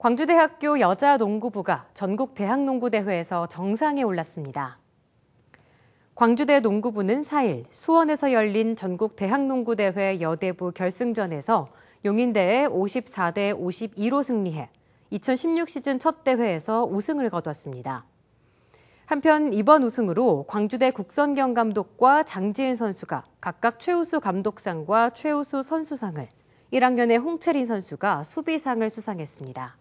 광주대학교 여자농구부가 전국 대학농구대회에서 정상에 올랐습니다. 광주대 농구부는 4일 수원에서 열린 전국 대학농구대회 여대부 결승전에서 용인대에 54대 52로 승리해 2016 시즌 첫 대회에서 우승을 거뒀습니다. 한편 이번 우승으로 광주대 국선경 감독과 장지은 선수가 각각 최우수 감독상과 최우수 선수상을 1학년의 홍채린 선수가 수비상을 수상했습니다.